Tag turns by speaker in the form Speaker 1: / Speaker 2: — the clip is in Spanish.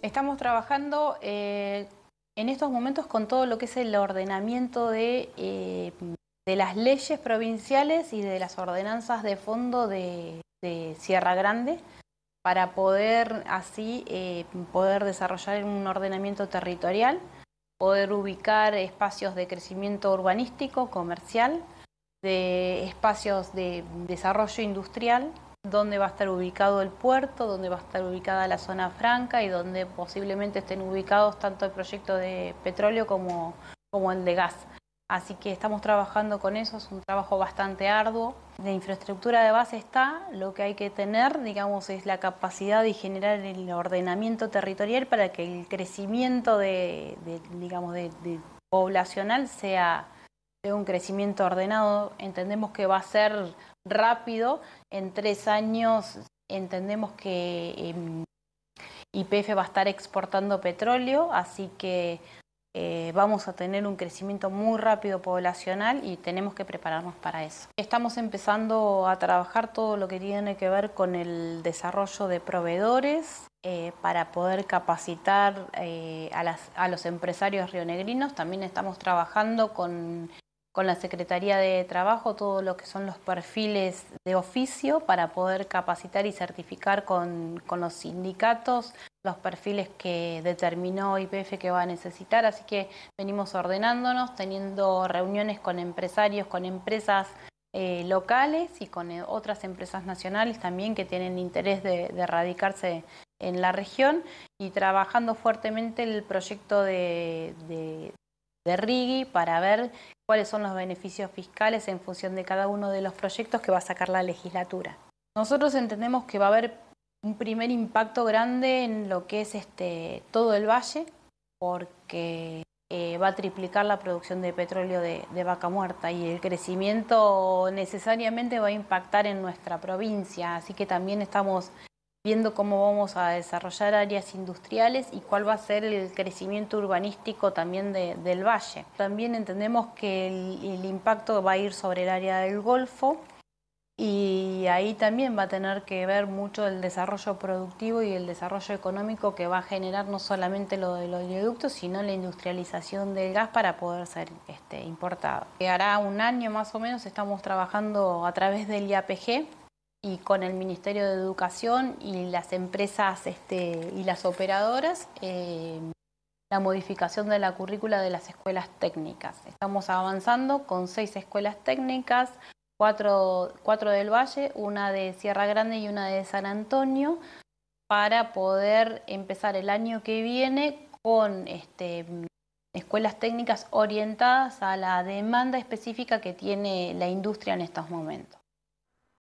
Speaker 1: Estamos trabajando eh, en estos momentos con todo lo que es el ordenamiento de, eh, las leyes provinciales y de las ordenanzas de fondo de, Sierra Grande para poder así eh, poder desarrollar un ordenamiento territorial, poder ubicar espacios de crecimiento urbanístico, comercial, de espacios de desarrollo industrial dónde va a estar ubicado el puerto, dónde va a estar ubicada la zona franca y dónde posiblemente estén ubicados tanto el proyecto de petróleo como, como el de gas. Así que estamos trabajando con eso, es un trabajo bastante arduo. La infraestructura de base está, lo que hay que tener, digamos, es la capacidad de generar el ordenamiento territorial para que el crecimiento de, digamos, de, poblacional sea un crecimiento ordenado, entendemos que va a ser rápido, en tres años entendemos que em, IPF va a estar exportando petróleo, así que eh, vamos a tener un crecimiento muy rápido poblacional y tenemos que prepararnos para eso. Estamos empezando a trabajar todo lo que tiene que ver con el desarrollo de proveedores eh, para poder capacitar eh, a, a los empresarios rionegrinos. También estamos trabajando con con la Secretaría de Trabajo todo lo que son los perfiles de oficio para poder capacitar y certificar con, los sindicatos los perfiles que determinó IPF que va a necesitar. Así que venimos ordenándonos, teniendo reuniones con empresarios, con empresas eh, locales y con eh, otras empresas nacionales también que tienen interés de, radicarse en la región y trabajando fuertemente el proyecto de, de, de RIGI para ver cuáles son los beneficios fiscales en función de cada uno de los proyectos que va a sacar la legislatura. Nosotros entendemos que va a haber un primer impacto grande en lo que es este, todo el valle, porque eh, va a triplicar la producción de petróleo de, de, vaca muerta y el crecimiento necesariamente va a impactar en nuestra provincia, así que también estamos viendo cómo vamos a desarrollar áreas industriales y cuál va a ser el crecimiento urbanístico también del valle. También entendemos que el, impacto va a ir sobre el área del Golfo y ahí también va a tener que ver mucho el desarrollo productivo y el desarrollo económico que va a generar no solamente lo del los oleoducto, sino la industrialización del gas para poder ser este, importado. Hará un año más o menos estamos trabajando a través del IAPG, y con el Ministerio de Educación y las empresas este, y las operadoras eh, la modificación de la currícula de las escuelas técnicas. Estamos avanzando con seis escuelas técnicas, cuatro, del Valle, una de Sierra Grande y una de San Antonio, para poder empezar el año que viene con este, escuelas técnicas orientadas a la demanda específica que tiene la industria en estos momentos.